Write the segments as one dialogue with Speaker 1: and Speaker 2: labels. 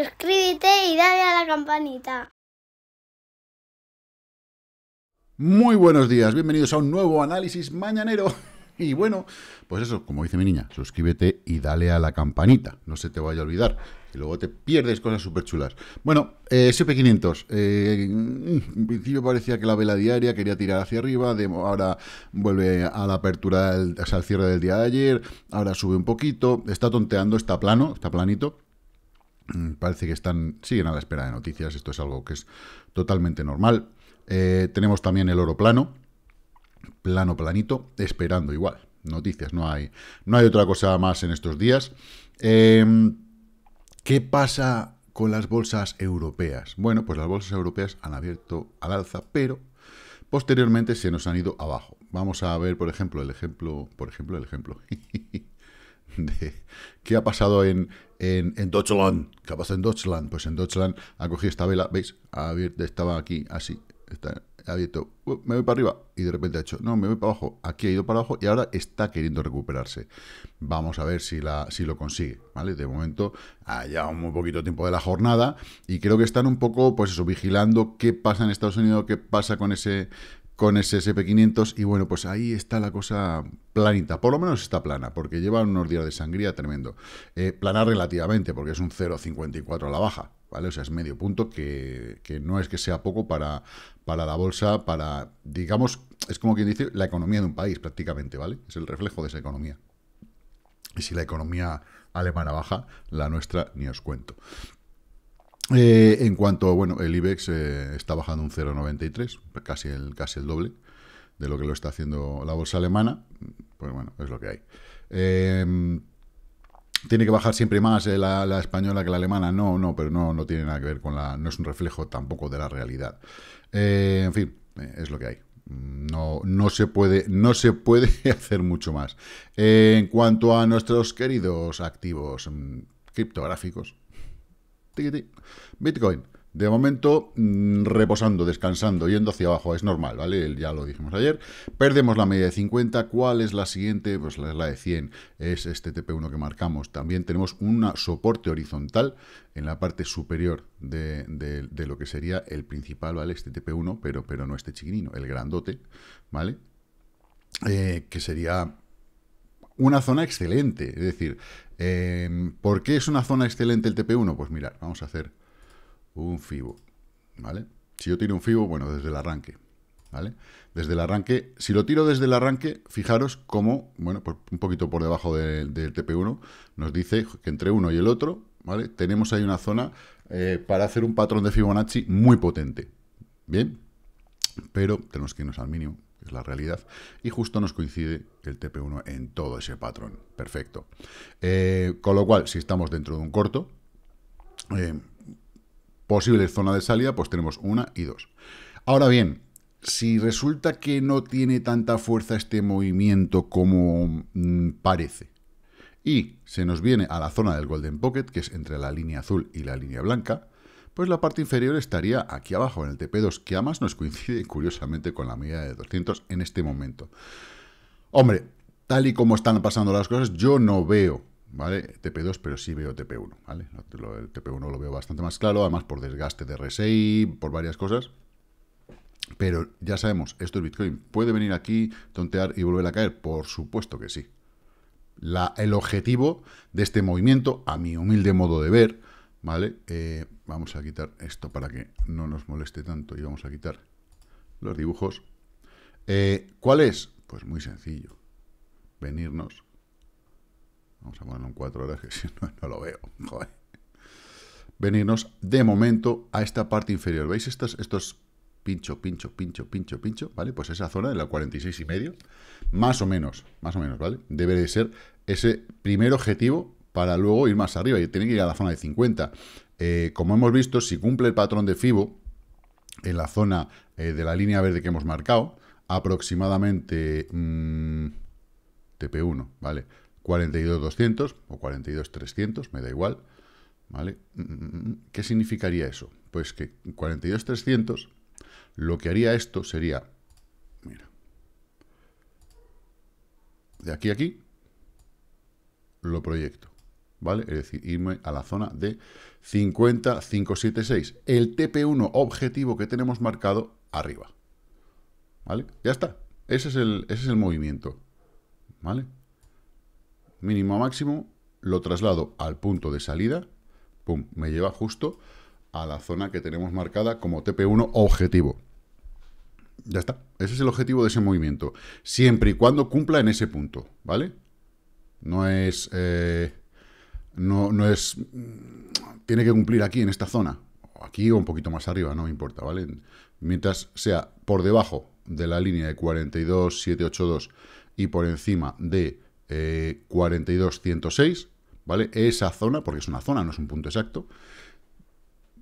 Speaker 1: Suscríbete y dale a la campanita. Muy buenos días, bienvenidos a un nuevo análisis mañanero. Y bueno, pues eso, como dice mi niña, suscríbete y dale a la campanita, no se te vaya a olvidar, y luego te pierdes cosas súper chulas. Bueno, eh, SP500, eh, en principio parecía que la vela diaria quería tirar hacia arriba, ahora vuelve a la apertura, del, al cierre del día de ayer, ahora sube un poquito, está tonteando, está plano, está planito, Mm, parece que están, siguen a la espera de noticias, esto es algo que es totalmente normal. Eh, tenemos también el oro plano, plano planito, esperando igual. Noticias, no hay, no hay otra cosa más en estos días. Em, ¿Qué pasa con las bolsas europeas? Bueno, pues las bolsas europeas han abierto al alza, pero posteriormente se nos han ido abajo. Vamos a ver, por ejemplo, el ejemplo, por ejemplo, el ejemplo. qué ha pasado en, en, en, Deutschland. ¿Qué ha pasado en Deutschland? Pues en Deutschland ha cogido esta vela, ¿veis? estaba aquí así, está abierto, uh, me voy para arriba y de repente ha hecho, no, me voy para abajo, aquí ha ido para abajo y ahora está queriendo recuperarse. Vamos a ver si, la, si lo consigue, ¿vale? De momento ha llevado muy poquito tiempo de la jornada y creo que están un poco, pues eso, vigilando qué pasa en Estados Unidos, qué pasa con ese con ese SP500 y bueno, pues ahí está la cosa planita, por lo menos está plana, porque lleva unos días de sangría tremendo. Eh, plana relativamente, porque es un 0,54 a la baja, ¿vale? O sea, es medio punto, que, no es que sea poco para, para la bolsa, para, digamos, es como quien dice, la economía de un país prácticamente, ¿vale? Es el reflejo de esa economía. Y si la economía alemana baja, la nuestra ni os cuento. Eh, en cuanto, bueno, el IBEX eh, está bajando un 0,93, casi el, casi el doble de lo que lo está haciendo la bolsa alemana. Pues bueno, es lo que hay. Em, ¿Tiene que bajar siempre más eh, la, española que la alemana? No, no, pero no, no tiene nada que ver con la... No es un reflejo tampoco de la realidad. en fin, es lo que hay. No, no, se puede, no se puede hacer mucho más. en cuanto a nuestros queridos activos mm, criptográficos, Bitcoin. De momento, mm, reposando, descansando, yendo hacia abajo, es normal, ¿vale? Ya lo dijimos ayer. Perdemos la media de 50. ¿Cuál es la siguiente? Pues la de 100, es este TP1 que marcamos. También tenemos un soporte horizontal en la parte superior de, lo que sería el principal, ¿vale? Este TP1, pero, pero no este chiquinino, el grandote, ¿vale? Eh, que sería una zona excelente. Es decir, Em, ¿Por qué es una zona excelente el TP1? Pues mirad, vamos a hacer un FIBO, ¿vale? Si yo tiro un FIBO, bueno, desde el arranque, ¿vale? Desde el arranque, si lo tiro desde el arranque, fijaros cómo, bueno, un poquito por debajo del TP1, nos dice que entre uno y el otro, ¿vale? Tenemos ahí una zona eh, para hacer un patrón de Fibonacci muy potente, ¿bien? Pero tenemos que irnos al mínimo, la realidad, y justo nos coincide el TP1 en todo ese patrón. Perfecto. Eh, con lo cual, si estamos dentro de un corto, eh, posible zona de salida, pues tenemos una y dos. Ahora bien, si resulta que no tiene tanta fuerza este movimiento como mm, parece, y se nos viene a la zona del Golden Pocket, que es entre la línea azul y la línea blanca, pues la parte inferior estaría aquí abajo, en el TP2, que además nos coincide curiosamente con la medida de 200 en este momento. Hombre, tal y como están pasando las cosas, yo no veo ¿vale? TP2, pero sí veo TP1, ¿vale? el TP1 lo veo bastante más claro, además por desgaste de RSI, por varias cosas. Pero ya sabemos, esto es Bitcoin. ¿Puede venir aquí, tontear y volver a caer? Por supuesto que sí. La, el objetivo de este movimiento, a mi humilde modo de ver, ¿vale? Eh, vamos a quitar esto para que no nos moleste tanto y vamos a quitar los dibujos. Eh, ¿Cuál es? Pues muy sencillo. Venirnos. Vamos a ponerlo en cuatro horas, que si no, no lo veo. Joder. Venirnos de momento a esta parte inferior. ¿Veis estos, estos pincho, pincho, pincho, pincho, pincho? ¿Vale? Pues esa zona de la 46 y medio. Más o menos, más o menos, ¿vale? Debe de ser ese primer objetivo para luego ir más arriba y tiene que ir a la zona de 50. Eh, como hemos visto, si cumple el patrón de FIBO en la zona eh, de la línea verde que hemos marcado, aproximadamente mm, TP1, ¿vale? 42.200 o 42.300, me da igual, ¿vale? Mm, mm, ¿Qué significaría eso? Pues que 42.300, lo que haría esto sería, mira, de aquí a aquí, lo proyecto. ¿vale? Es decir, irme a la zona de 50576. El TP1 objetivo que tenemos marcado arriba. ¿Vale? Ya está. Ese es el, es el movimiento. ¿Vale? Mínimo a máximo, lo traslado al punto de salida, pum, me lleva justo a la zona que tenemos marcada como TP1 objetivo. Ya está. Ese es el objetivo de ese movimiento. Siempre y cuando cumpla en ese punto, ¿vale? No es... Eh, no, es... Mm, tiene que cumplir aquí, en esta zona. O aquí o un poquito más arriba, no me importa, ¿vale? Mientras sea por debajo de la línea de 42,782 y por encima de eh, 42,106, ¿vale? Esa zona, porque es una zona, no es un punto exacto,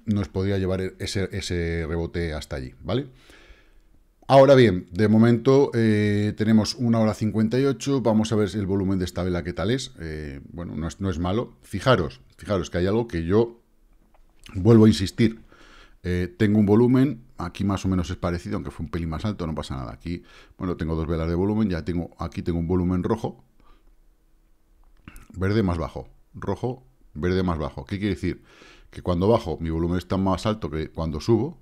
Speaker 1: nos podría llevar e-, ese, rebote hasta allí, ¿vale? vale Ahora bien, de momento eh, tenemos una hora 58, vamos a ver el volumen de esta vela qué tal es. Eh, bueno, no es, malo. Fijaros, fijaros que hay algo que yo vuelvo a insistir. Eh, tengo un volumen, aquí más o menos es parecido, aunque fue un pelín más alto, no pasa nada. Aquí, bueno, tengo dos velas de volumen, ya tengo, aquí tengo un volumen rojo, verde más bajo, rojo, verde más bajo. ¿Qué quiere decir? Que cuando bajo mi volumen está más alto que cuando subo,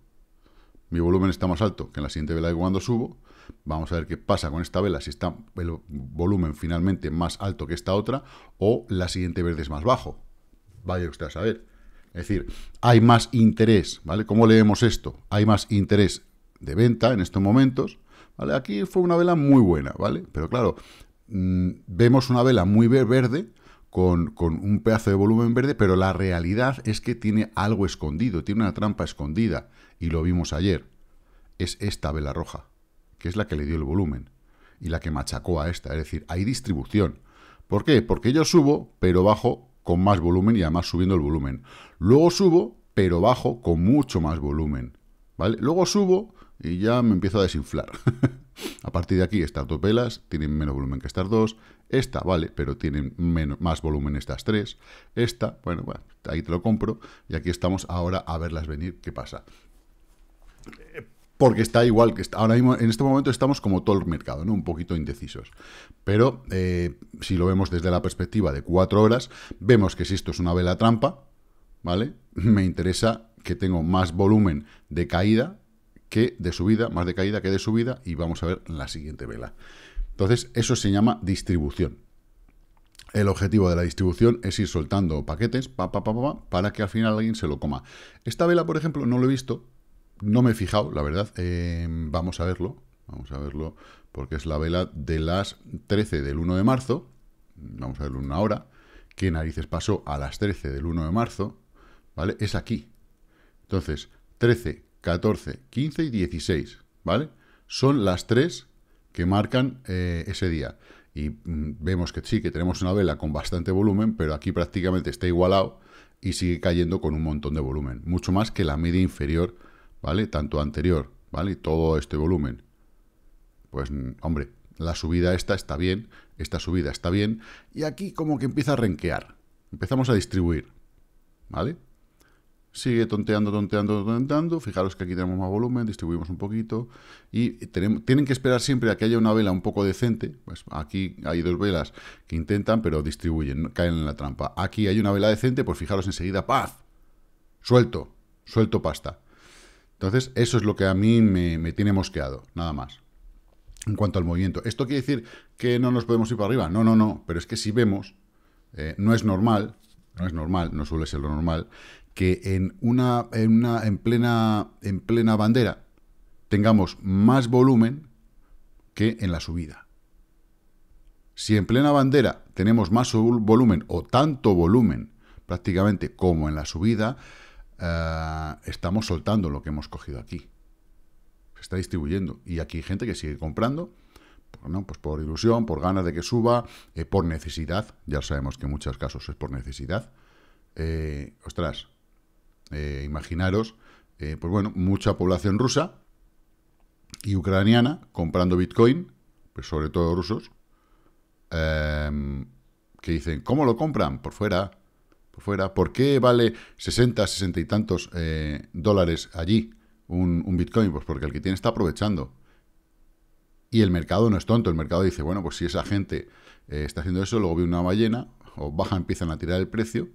Speaker 1: mi volumen está más alto que en la siguiente vela de cuando subo. Vamos a ver qué pasa con esta vela, si está el volumen finalmente más alto que esta otra o la siguiente verde es más bajo. Vaya usted a saber. Es decir, hay más interés, ¿vale? ¿Cómo leemos esto? Hay más interés de venta en estos momentos, ¿vale? Aquí fue una vela muy buena, ¿vale? Pero claro, mm, vemos una vela muy verde, con, con, un pedazo de volumen verde, pero la realidad es que tiene algo escondido, tiene una trampa escondida y lo vimos ayer, es esta vela roja, que es la que le dio el volumen y la que machacó a esta. Es decir, hay distribución. ¿Por qué? Porque yo subo, pero bajo con más volumen y además subiendo el volumen. Luego subo, pero bajo con mucho más volumen. ¿Vale? Luego subo y ya me empiezo a desinflar. a partir de aquí, estas dos velas tienen menos volumen que estas dos. Esta, vale, pero tienen menos, más volumen estas tres. Esta, bueno, bueno, ahí te lo compro. Y aquí estamos ahora a verlas venir qué pasa porque está igual que está. Ahora mismo, en este momento estamos como todo el mercado, ¿no? Un poquito indecisos. Pero eh, si lo vemos desde la perspectiva de cuatro horas, vemos que si esto es una vela trampa, ¿vale? Me interesa que tengo más volumen de caída que de subida, más de caída que de subida, y vamos a ver la siguiente vela. Entonces, eso se llama distribución. El objetivo de la distribución es ir soltando paquetes pa, pa, para que al final alguien se lo coma. Esta vela, por ejemplo, no lo he visto, no me he fijado, la verdad. Eh, vamos a verlo. Vamos a verlo porque es la vela de las 13 del 1 de marzo. Vamos a verlo una hora. ¿Qué narices pasó a las 13 del 1 de marzo? ¿Vale? Es aquí. Entonces, 13, 14, 15 y 16. ¿Vale? Son las tres que marcan eh, ese día. Y mm, vemos que sí, que tenemos una vela con bastante volumen, pero aquí prácticamente está igualado y sigue cayendo con un montón de volumen. Mucho más que la media inferior ¿vale? Tanto anterior, ¿vale? Todo este volumen. Pues, hombre, la subida esta está bien, esta subida está bien, y aquí como que empieza a renquear. Empezamos a distribuir, ¿vale? Sigue tonteando, tonteando, tonteando. Fijaros que aquí tenemos más volumen, distribuimos un poquito. Y tienen que esperar siempre a que haya una vela un poco decente. Pues aquí hay dos velas que intentan, pero distribuyen, caen en la trampa. Aquí hay una vela decente, pues fijaros enseguida, ¡paz! Suelto, suelto pasta. Entonces, eso es lo que a mí me, tiene mosqueado, nada más en cuanto al movimiento. ¿Esto quiere decir que no nos podemos ir para arriba? No, no, no. Pero es que si vemos, eh, no es normal, no es normal, no suele ser lo normal, que en una, en una, en plena, en plena bandera tengamos más volumen que en la subida. Si en plena bandera tenemos más volumen o tanto volumen prácticamente como en la subida, eh, estamos soltando lo que hemos cogido aquí. Se está distribuyendo. Y aquí hay gente que sigue comprando, pues, ¿no? pues por ilusión, por ganas de que suba, eh, por necesidad. Ya sabemos que en muchos casos es por necesidad. Eh, ostras, imaginaros, pues bueno, mucha población rusa y ucraniana comprando Bitcoin, pues sobre todo rusos, que dicen, ¿cómo lo compran? Por fuera, por fuera. qué vale 60, 60 y tantos eh, dólares allí un, Bitcoin? Pues porque el que tiene está aprovechando. Y el mercado no es tonto, el mercado dice, bueno, pues si esa gente eh, está haciendo eso, luego viene una ballena, o baja, empiezan a tirar el precio,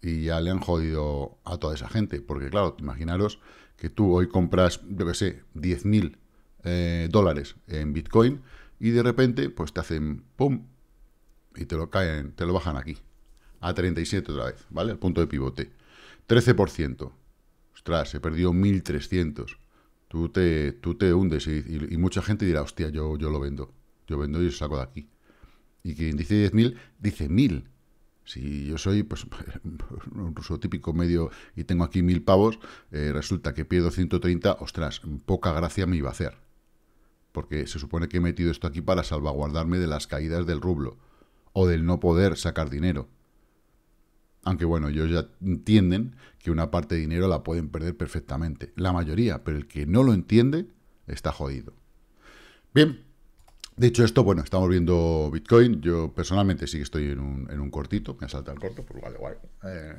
Speaker 1: y ya le han jodido a toda esa gente. Porque claro, imaginaros que tú hoy compras, yo que sé, 10.000 eh, dólares en Bitcoin, y de repente, pues te hacen, ¡pum! Y te lo caen, te lo bajan aquí a 37 otra vez, ¿vale? El punto de pivote. 13%. Ostras, he perdido 1.300. Tú te, tú te hundes y, mucha gente dirá, hostia, yo, yo lo vendo. Yo vendo y lo saco de aquí. Y quien dice 10.000, dice 1.000. Si yo soy pues, un ruso típico medio y tengo aquí 1.000 pavos, eh, resulta que pierdo 130, ostras, poca gracia me iba a hacer. Porque se supone que he metido esto aquí para salvaguardarme de las caídas del rublo o del no poder sacar dinero. Aunque bueno, ellos ya entienden que una parte de dinero la pueden perder perfectamente. La mayoría, pero el que no lo entiende está jodido. Bien, dicho esto, bueno, estamos viendo Bitcoin. Yo personalmente sí que estoy en un, cortito. Me ha saltado el corto, por lo guay. Eh,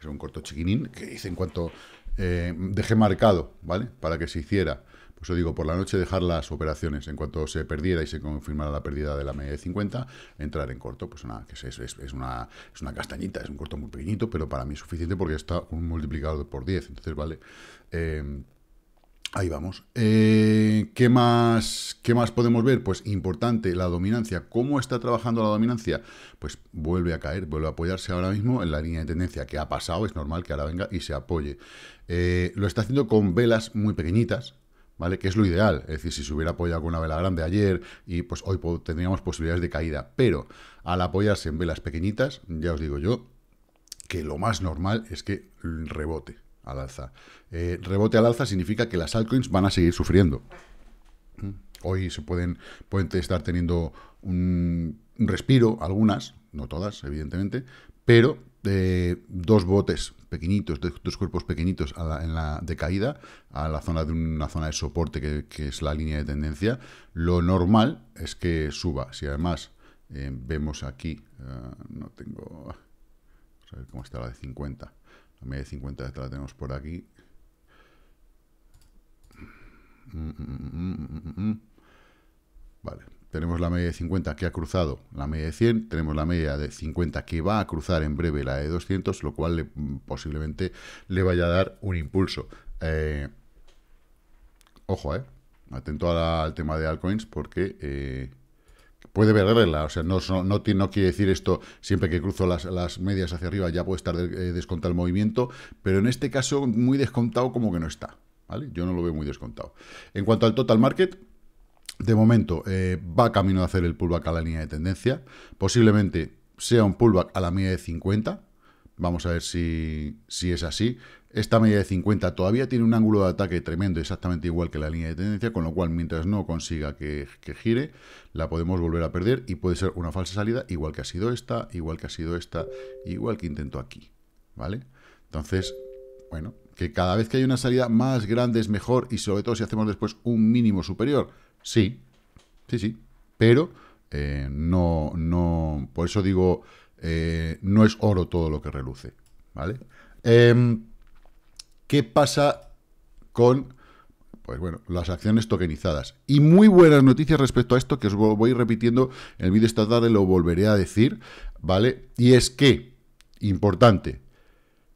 Speaker 1: es un corto chiquinín que hice en cuanto eh, dejé marcado, ¿vale? Para que se hiciera pues lo digo, por la noche dejar las operaciones. En cuanto se perdiera y se confirmara la pérdida de la media de 50, entrar en corto. Pues nada, es, una, castañita, es un corto muy pequeñito, pero para mí es suficiente porque está un multiplicador por 10. Entonces, vale. Eh, ahí vamos. Eh, ¿qué, más, ¿Qué más podemos ver? Pues importante, la dominancia. ¿Cómo está trabajando la dominancia? Pues vuelve a caer, vuelve a apoyarse ahora mismo en la línea de tendencia que ha pasado. Es normal que ahora venga y se apoye. Eh, lo está haciendo con velas muy pequeñitas, ¿vale? Que es lo ideal. Es decir, si se hubiera apoyado con una vela grande ayer y pues hoy tendríamos posibilidades de caída. Pero al apoyarse en velas pequeñitas, ya os digo yo, que lo más normal es que rebote al alza. Eh, rebote al alza significa que las altcoins van a seguir sufriendo. Mm. Hoy se pueden, pueden estar teniendo un respiro, algunas, no todas, evidentemente, pero de dos botes pequeñitos, de dos cuerpos pequeñitos en la de caída, a la zona de una zona de soporte que, es la línea de tendencia, lo normal es que suba. Si además eh, vemos aquí, eh, no tengo, vamos a ver cómo está la de 50, la media de 50 esta la tenemos por aquí. Mm, mm, mm, vale, tenemos la media de 50 que ha cruzado la media de 100, tenemos la media de 50 que va a cruzar en breve la de 200, lo cual mm, posiblemente le vaya a dar un impulso. Eh, ojo, eh, atento al tema de altcoins porque eh, puede perderla, o sea, no, no, no, quiere decir esto siempre que cruzo las, medias hacia arriba ya puede estar descontado el movimiento, pero en este caso muy descontado como que no está. ¿Vale? Yo no lo veo muy descontado. En cuanto al total market, de momento eh, va camino de hacer el pullback a la línea de tendencia. Posiblemente sea un pullback a la media de 50. Vamos a ver si, si es así. Esta media de 50 todavía tiene un ángulo de ataque tremendo, exactamente igual que la línea de tendencia, con lo cual mientras no consiga que, gire, la podemos volver a perder y puede ser una falsa salida, igual que ha sido esta, igual que ha sido esta, igual que intento aquí. ¿Vale? Entonces, bueno, que cada vez que hay una salida más grande es mejor y sobre todo si hacemos después un mínimo superior, Sí, sí, sí. Pero eh, no, no. Por eso digo, eh, no es oro todo lo que reluce. ¿Vale? Em, ¿Qué pasa con pues bueno, las acciones tokenizadas. Y muy buenas noticias respecto a esto que os voy repitiendo en el vídeo esta tarde, lo volveré a decir, ¿vale? Y es que, importante,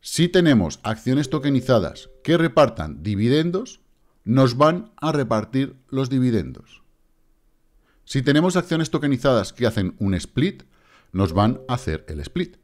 Speaker 1: si tenemos acciones tokenizadas que repartan dividendos, nos van a repartir los dividendos. Si tenemos acciones tokenizadas que hacen un split, nos van a hacer el split.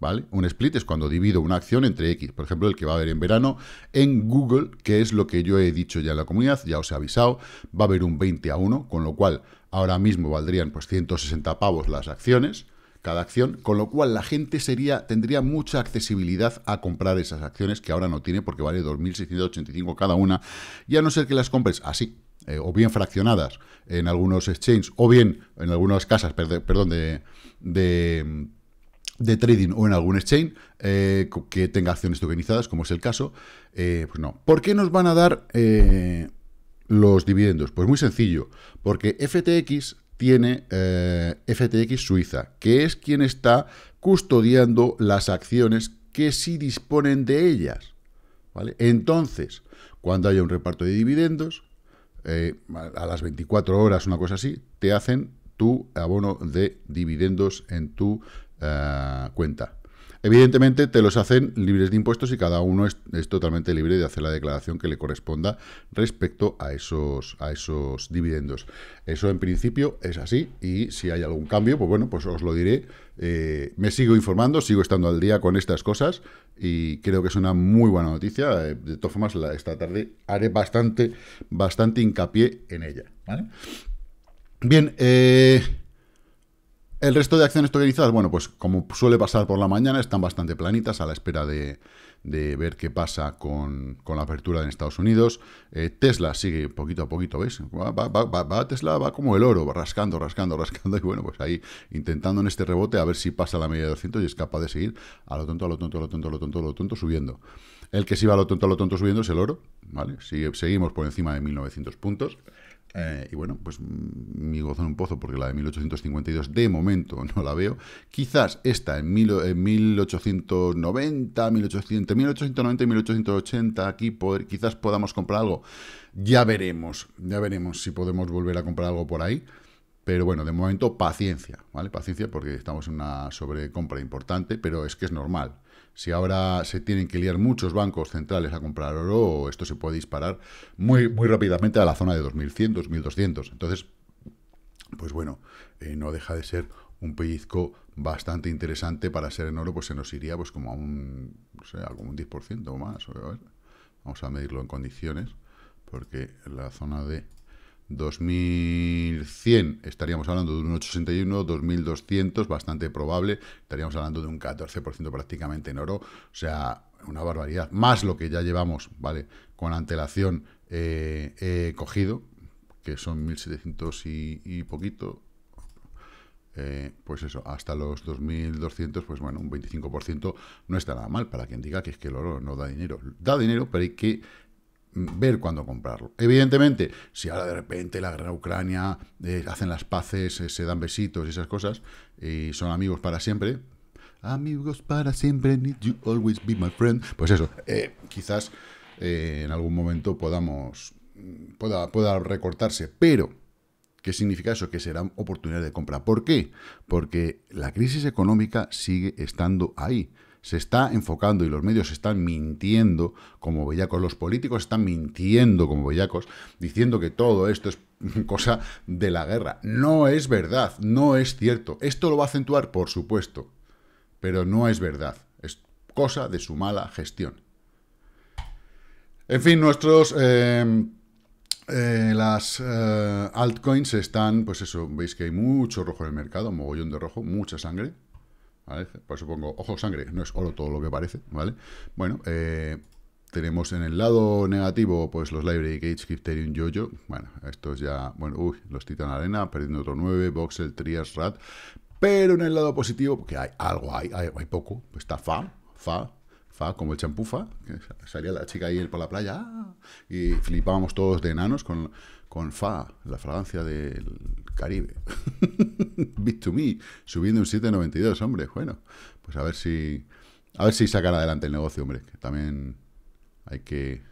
Speaker 1: ¿Vale? Un split es cuando divido una acción entre X, por ejemplo, el que va a haber en verano en Google, que es lo que yo he dicho ya en la comunidad, ya os he avisado, va a haber un 20 a 1, con lo cual ahora mismo valdrían pues 160 pavos las acciones, cada acción, con lo cual la gente sería, tendría mucha accesibilidad a comprar esas acciones que ahora no tiene porque vale 2.685 cada una, y a no ser que las compres así, eh, o bien fraccionadas en algunos exchanges, o bien en algunas casas, perdón, de, de, trading o en algún exchange eh, que tenga acciones tokenizadas, como es el caso, eh, pues no. ¿Por qué nos van a dar los dividendos? Pues muy sencillo, porque FTX tiene eh, FTX Suiza, que es quien está custodiando las acciones que sí disponen de ellas. ¿vale? Entonces, cuando haya un reparto de dividendos, eh, a las 24 horas, una cosa así, te hacen tu abono de dividendos en tu eh, cuenta. Evidentemente te los hacen libres de impuestos y cada uno es, totalmente libre de hacer la declaración que le corresponda respecto a esos, dividendos. Eso en principio es así y si hay algún cambio, pues bueno, pues os lo diré. Eh, me sigo informando, sigo estando al día con estas cosas y creo que es una muy buena noticia. Eh, de todas formas, esta tarde haré bastante, bastante hincapié en ella. Bien, eh, el resto de acciones tokenizadas, bueno, pues como suele pasar por la mañana, están bastante planitas a la espera de, ver qué pasa con, la apertura en Estados Unidos. Eh, Tesla sigue poquito a poquito, ¿veis? Va, va, Tesla, va como el oro, rascando, rascando, rascando, y bueno, pues ahí intentando en este rebote a ver si pasa la media de 200 y es capaz de seguir a lo tonto, a lo tonto, a lo tonto, a lo tonto, a lo tonto, subiendo. El que sí va a lo tonto, a lo tonto subiendo es el oro, ¿vale? Si seguimos por encima de 1900 puntos. Eh, y bueno, pues mm, mi gozo en un pozo, porque la de 1852 de momento no la veo. Quizás esta en, 1890, 1800, 1890 y 1880, aquí quizás podamos comprar algo. Ya veremos, ya veremos si podemos volver a comprar algo por ahí. Pero bueno, de momento paciencia, ¿vale? Paciencia porque estamos en una sobrecompra importante, pero es que es normal. Si ahora se tienen que liar muchos bancos centrales a comprar oro, esto se puede disparar muy, muy rápidamente a la zona de 2100, 2200. Entonces, pues bueno, eh, no deja de ser un pellizco bastante interesante para ser en oro, pues se nos iría pues como a un, no 10% o más. vamos a medirlo en condiciones, porque la zona de 2100 estaríamos hablando de un 861, 2200 bastante probable, estaríamos hablando de un 14% prácticamente en oro, o sea, una barbaridad, más lo que ya llevamos, ¿vale? Con antelación eh, cogido, que son 1700 y, poquito, eh, pues eso, hasta los 2200, pues bueno, un 25% no está nada mal para quien diga que es que el oro no da dinero. Da dinero, pero hay que ver cuándo comprarlo. Evidentemente, si ahora de repente la guerra Ucrania, eh, hacen las paces, eh, se dan besitos y esas cosas, y son amigos para siempre, amigos para siempre, need you always be my friend, pues eso, eh, quizás en algún momento podamos, mm, pueda, pueda recortarse, pero... ¿Qué significa eso? Que serán oportunidades de compra. ¿Por qué? Porque la crisis económica sigue estando ahí se está enfocando y los medios están mintiendo como bellacos, los políticos están mintiendo como bellacos, diciendo que todo esto es cosa de la guerra. No es verdad, no es cierto. Esto lo va a acentuar, por supuesto, pero no es verdad. Es cosa de su mala gestión. En fin, nuestros... Eh, eh, las eh, altcoins están, pues eso, veis que hay mucho rojo en el mercado, mogollón de rojo, mucha sangre. ¿vale? Por eso pongo ojo sangre, no es oro todo lo que parece, ¿vale? Bueno, eh, tenemos en el lado negativo, pues los Library Gates, Crypterium, Jojo. Bueno, estos ya, bueno, uy, los Titan Arena, perdiendo otro 9, Voxel, Trias, Rat. Pero en el lado positivo, porque hay algo, hay, hay, poco, está Fa, Fa, Fa, como el champufa, que salía la chica ahí por la playa, ah, y flipábamos todos de enanos con, con Fa, la fragancia del Caribe. Bit to me, subiendo un 7,92, hombre. Bueno, pues a ver si a ver si sacan adelante el negocio, hombre. Que también hay que,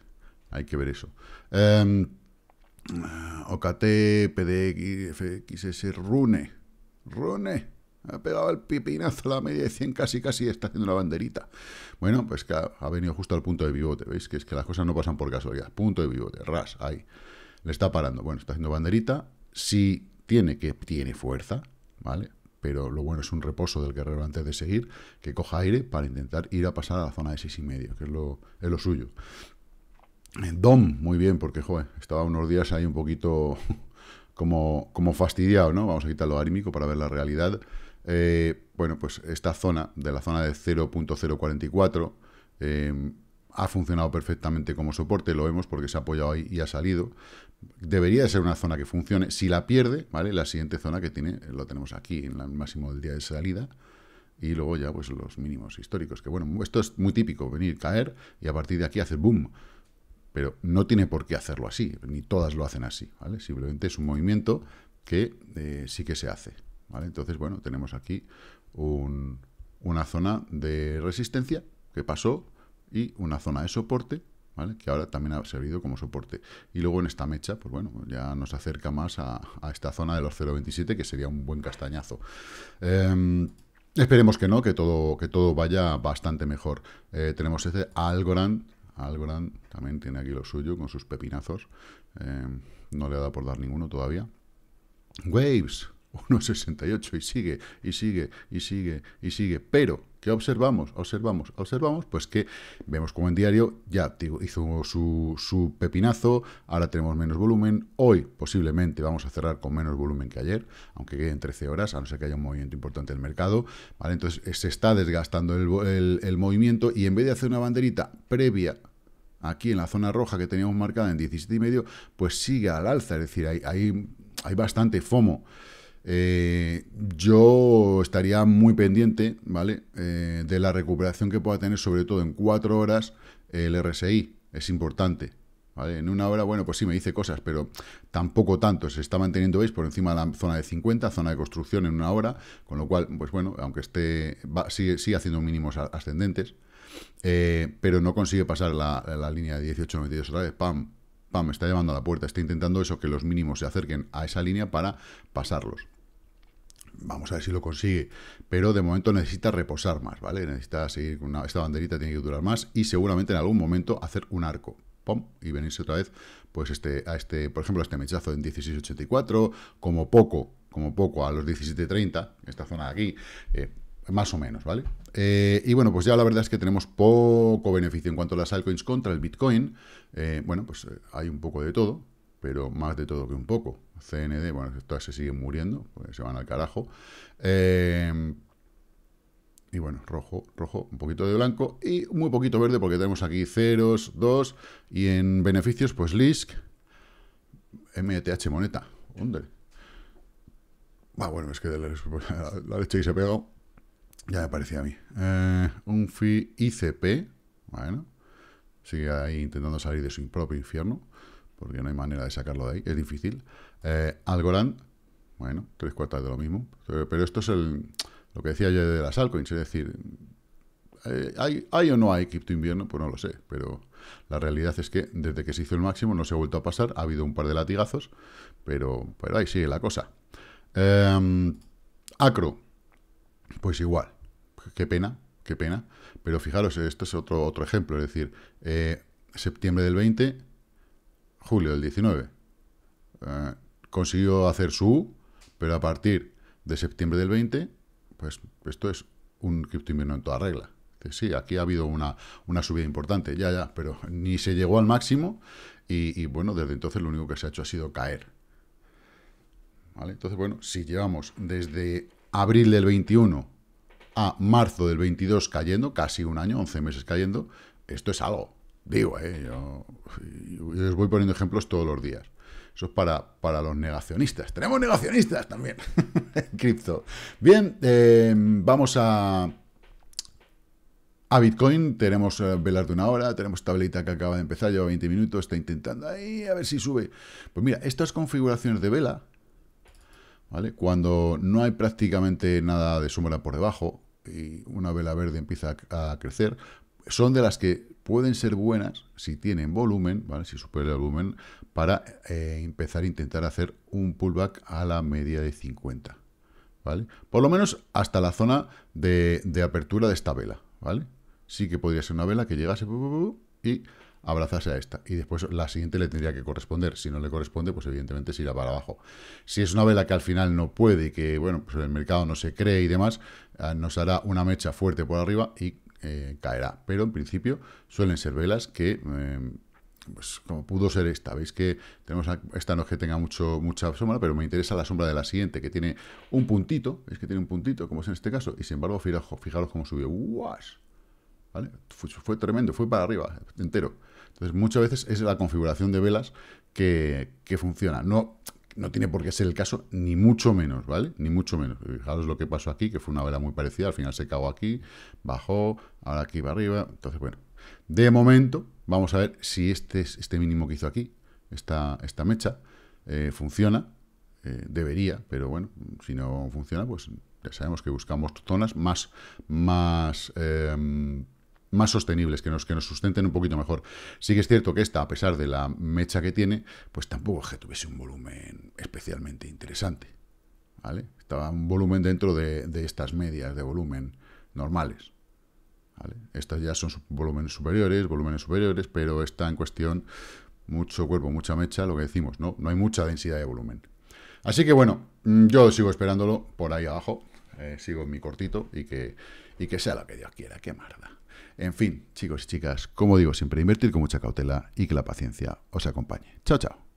Speaker 1: hay que ver eso. Um, em, OKT, PDX, FXS, Rune. Rune. Ha pegado el pipinazo a la media de 100, casi, casi está haciendo la banderita. Bueno, pues que ha, venido justo al punto de pivote, ¿veis? Que es que las cosas no pasan por casualidad. Punto de pivote, ras, ahí. Le está parando. Bueno, está haciendo banderita. Si tiene, que tiene fuerza, ¿vale? Pero lo bueno es un reposo del guerrero antes de seguir, que coja aire para intentar ir a pasar a la zona de 6,5, y medio, que es lo, es lo suyo. Eh, Dom, muy bien, porque joder, estaba unos días ahí un poquito como, como fastidiado, ¿no? Vamos a quitar lo arímico para ver la realidad. Eh, bueno, pues esta zona, de la zona de 0.044, ha funcionado perfectamente como soporte, lo vemos porque se ha apoyado ahí y ha salido. Debería de ser una zona que funcione. Si la pierde, ¿vale? La siguiente zona que tiene, eh, lo tenemos aquí, en el máximo del día de salida. Y luego ya, pues, los mínimos históricos. Que bueno, esto es muy típico, venir, caer y a partir de aquí hacer boom. Pero no tiene por qué hacerlo así, ni todas lo hacen así, ¿vale? Simplemente es un movimiento que eh, sí que se hace, Entonces, bueno, tenemos aquí una zona de resistencia que pasó, y una zona de soporte, ¿vale? que ahora también ha servido como soporte. Y luego en esta mecha, pues bueno, ya nos acerca más a, esta zona de los 0.27, que sería un buen castañazo. Em, esperemos que no, que todo, que todo vaya bastante mejor. Eh, tenemos este Algorand, Algorand también tiene aquí lo suyo con sus pepinazos. Em, no le ha dado por dar ninguno todavía. Waves, 1,68 y sigue, y sigue, y sigue, y sigue. Pero, ¿qué observamos? Observamos, observamos, pues que vemos como en diario ya hizo su, su pepinazo, ahora tenemos menos volumen, hoy posiblemente vamos a cerrar con menos volumen que ayer, aunque queden 13 horas, a no ser que haya un movimiento importante del mercado, ¿vale? Entonces eh, se está desgastando el, movimiento y en vez de hacer una banderita previa aquí en la zona roja que teníamos marcada en 17,5, pues sigue al alza, es decir, hay, hay, hay bastante FOMO. Eh, yo estaría muy pendiente, ¿vale? Eh, de la recuperación que pueda tener, sobre todo en cuatro horas, el RSI. Es importante. En una hora, bueno, pues sí me dice cosas, pero tampoco tanto. Se está manteniendo, veis, por encima de la zona de 50, zona de construcción en una hora, con lo cual, pues bueno, aunque esté, sigue, haciendo mínimos ascendentes, eh, pero no consigue pasar la, línea de 18.92 otra vez, pam, pam, está llevando a la puerta, está intentando eso, que los mínimos se acerquen a esa línea para pasarlos. Vamos a ver si lo consigue, pero de momento necesita reposar más, ¿vale? Necesita seguir con esta banderita tiene que durar más y seguramente en algún momento hacer un arco, ¡Pum! y venirse otra vez, pues este, a este, por ejemplo, a este mechazo en 1684, como poco, como poco a los 1730, esta zona de aquí, eh, más o menos, ¿vale? Eh, y bueno, pues ya la verdad es que tenemos poco beneficio en cuanto a las altcoins contra el Bitcoin. Eh, bueno, pues hay un poco de todo, pero más de todo que un poco. CND, bueno, todas se siguen muriendo, se van al carajo. Em, y bueno, rojo, rojo, un poquito de blanco y muy poquito verde porque tenemos aquí ceros, dos, y en beneficios, pues LISC, MTH moneta. ¿Dónde? Ah, bueno, es que la, leche y se ha pegado ya me parecía a mí. Eh, un ICP, bueno, sigue ahí intentando salir de su propio infierno porque no hay manera de sacarlo de ahí, es difícil. Eh, Algorand, bueno, tres cuartas de lo mismo. Eh, pero esto es lo que decía yo de las altcoins, es decir, eh, ¿hay, o no hay cripto invierno? Pues no lo sé, pero la realidad es que desde que se hizo el máximo no se ha vuelto a pasar, ha habido un par de latigazos, pero, pero ahí sigue la cosa. Em, acro, pues igual, qué pena, qué pena, pero fijaros, esto es otro, otro ejemplo, es decir, septiembre del 20, julio del 19, consiguió hacer su pero a partir de septiembre del 20, pues esto es un criptoinverno en toda regla. Sí, aquí ha habido una, una, subida importante, ya, ya, pero ni se llegó al máximo y, bueno, desde entonces lo único que se ha hecho ha sido caer. Entonces, bueno, si llevamos desde abril del 21 a marzo del 22 cayendo, casi un año, 11 meses cayendo, esto es algo. Digo, ¿eh? yo, os voy poniendo ejemplos todos los días. Eso es para, para los negacionistas. Tenemos negacionistas también en cripto. Bien, eh, vamos a, a Bitcoin. Tenemos eh, velas de una hora, tenemos esta que acaba de empezar, lleva 20 minutos, está intentando ahí a ver si sube. Pues mira, estas configuraciones de vela, ¿vale? cuando no hay prácticamente nada de sombra por debajo y una vela verde empieza a crecer, son de las que pueden ser buenas si tienen volumen, ¿vale? si supera el volumen, para eh, empezar a intentar hacer un pullback a la media de 50. ¿vale? Por lo menos hasta la zona de, apertura de esta vela. ¿vale? Sí que podría ser una vela que llegase y abrazase a esta. Y después la siguiente le tendría que corresponder. Si no le corresponde, pues evidentemente se irá para abajo. Si es una vela que al final no puede, que bueno, pues el mercado no se cree y demás, ah, nos hará una mecha fuerte por arriba y eh, caerá. Pero en principio suelen ser velas que... Eh, pues como pudo ser esta, veis que tenemos esta no que tenga mucho, mucha sombra, pero me interesa la sombra de la siguiente, que tiene un puntito, es que tiene un puntito, como es en este caso, y sin embargo, fijaros, fijaros cómo subió, ¡guas! Fue, tremendo, fue para arriba, entero. Entonces, muchas veces es la configuración de velas que, que funciona. No, no tiene por qué ser el caso, ni mucho menos, ¿vale? Ni mucho menos. Fijaros lo que pasó aquí, que fue una vela muy parecida, al final se cagó aquí, bajó, ahora aquí va arriba. Entonces, bueno, de momento vamos a ver si este, este mínimo que hizo aquí, esta, esta mecha, eh, funciona. Eh, debería, pero bueno, si no funciona, pues ya sabemos que buscamos zonas más, más eh, más sostenibles, que nos, que nos sustenten un poquito mejor. Sí que es cierto que esta, a pesar de la mecha que tiene, pues tampoco es que tuviese un volumen especialmente interesante. Estaba un volumen dentro de, estas medias de volumen normales. ¿Vale? Estas ya son volúmenes superiores, volúmenes superiores, pero está en cuestión mucho cuerpo, mucha mecha, lo que decimos, ¿no? No hay mucha densidad de volumen. Así que bueno, mm, yo sigo esperándolo por ahí abajo, eh, sigo en mi cortito y que, y que sea lo que Dios quiera, qué marda. En fin, chicos y chicas, como digo siempre, invertir con mucha cautela y que la paciencia os acompañe. Chao, chao.